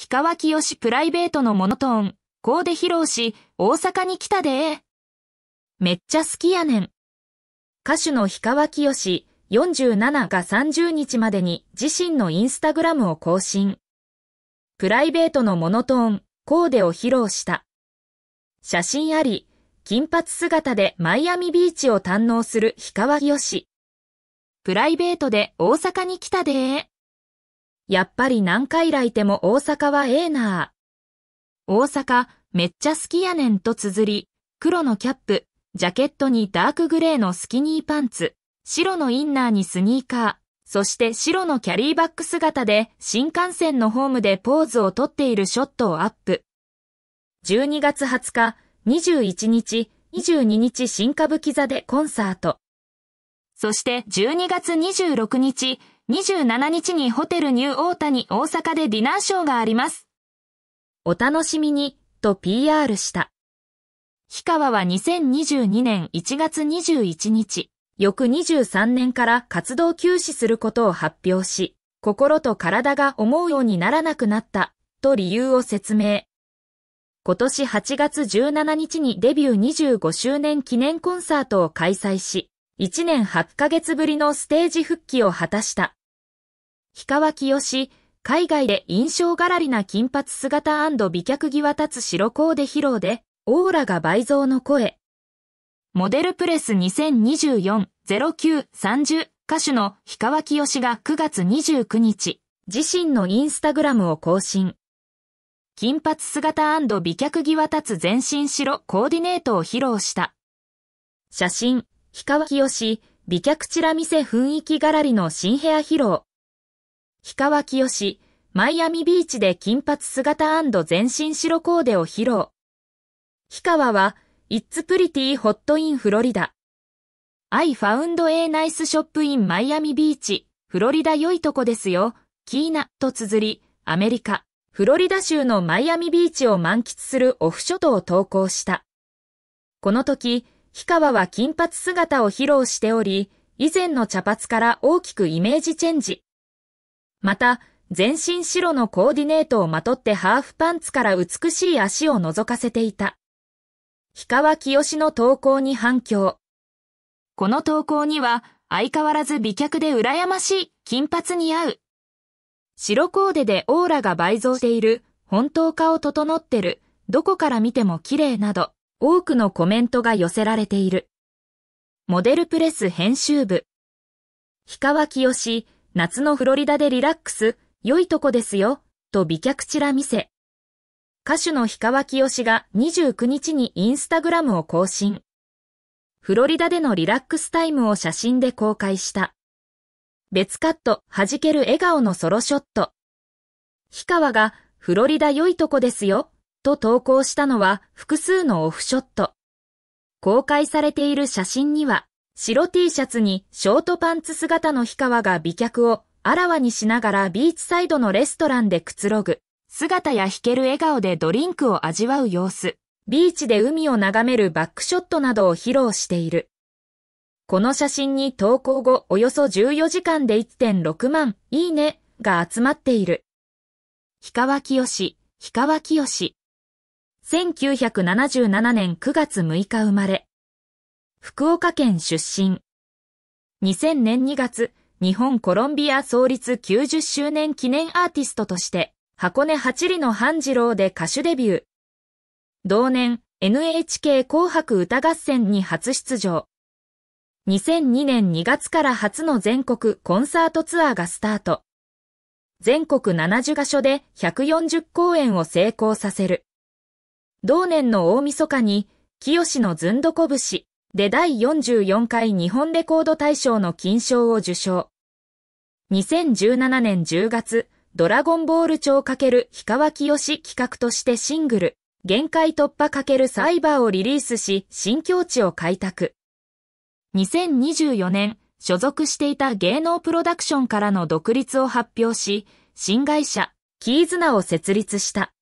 氷川きよしプライベートのモノトーン、コーデ披露し、大阪に来たでめっちゃ好きやねん。歌手の氷川きよし、47が30日までに自身のインスタグラムを更新。プライベートのモノトーン、コーデを披露した。写真あり、金髪姿でマイアミビーチを堪能する氷川きよし。プライベートで大阪に来たでやっぱり何回来ても大阪はええなぁ。大阪、めっちゃ好きやねんと綴り、黒のキャップ、ジャケットにダークグレーのスキニーパンツ、白のインナーにスニーカー、そして白のキャリーバッグ姿で新幹線のホームでポーズをとっているショットをアップ。12月20日、21日、22日新歌舞伎座でコンサート。そして12月26日、27日にホテルニューオータに大阪でディナーショーがあります。お楽しみに、と PR した。氷川は2022年1月21日、翌23年から活動休止することを発表し、心と体が思うようにならなくなった、と理由を説明。今年8月17日にデビュー25周年記念コンサートを開催し、1年8ヶ月ぶりのステージ復帰を果たした。氷川清し、海外で印象がらりな金髪姿美脚際立つ白コーデ披露で、オーラが倍増の声。モデルプレス2024-09-30歌手の氷川清が9月29日、自身のインスタグラムを更新。金髪姿美脚際立つ全身白コーディネートを披露した。写真、氷川清、美脚チラ見せ雰囲気がらりの新ヘア披露。氷川清し、マイアミビーチで金髪姿全身白コーデを披露。氷川は、It's Pretty Hot in Florida。I found a nice shop in Miami Beach, フロリダ良いとこですよ、キーナと綴り、アメリカ、フロリダ州のマイアミビーチを満喫するオフショットを投稿した。この時、氷川は金髪姿を披露しており、以前の茶髪から大きくイメージチェンジ。また、全身白のコーディネートをまとってハーフパンツから美しい足を覗かせていた。氷川きよしの投稿に反響。この投稿には、相変わらず美脚で羨ましい、金髪に合う。白コーデでオーラが倍増している、本当化を整ってる、どこから見ても綺麗など、多くのコメントが寄せられている。モデルプレス編集部。氷川きよし、夏のフロリダでリラックス、良いとこですよ、と美脚ちら見せ。歌手の氷川きよしが29日にインスタグラムを更新。フロリダでのリラックスタイムを写真で公開した。別カット、弾ける笑顔のソロショット。氷川が、フロリダ良いとこですよ、と投稿したのは複数のオフショット。公開されている写真には、白 T シャツにショートパンツ姿の氷川が美脚をあらわにしながらビーチサイドのレストランでくつろぐ。姿や弾ける笑顔でドリンクを味わう様子。ビーチで海を眺めるバックショットなどを披露している。この写真に投稿後およそ14時間で1.6万いいねが集まっている。氷川清し、氷川清よし。1977年9月6日生まれ。福岡県出身。2000年2月、日本コロンビア創立90周年記念アーティストとして、箱根八里の半次郎で歌手デビュー。同年、NHK 紅白歌合戦に初出場。2002年2月から初の全国コンサートツアーがスタート。全国70箇所で140公演を成功させる。同年の大晦日に、清のずんどこ節、で第44回日本レコード大賞の金賞を受賞。2017年10月、ドラゴンボール超×氷川清し企画としてシングル、限界突破×サイバーをリリースし、新境地を開拓。2024年、所属していた芸能プロダクションからの独立を発表し、新会社、キーズナを設立した。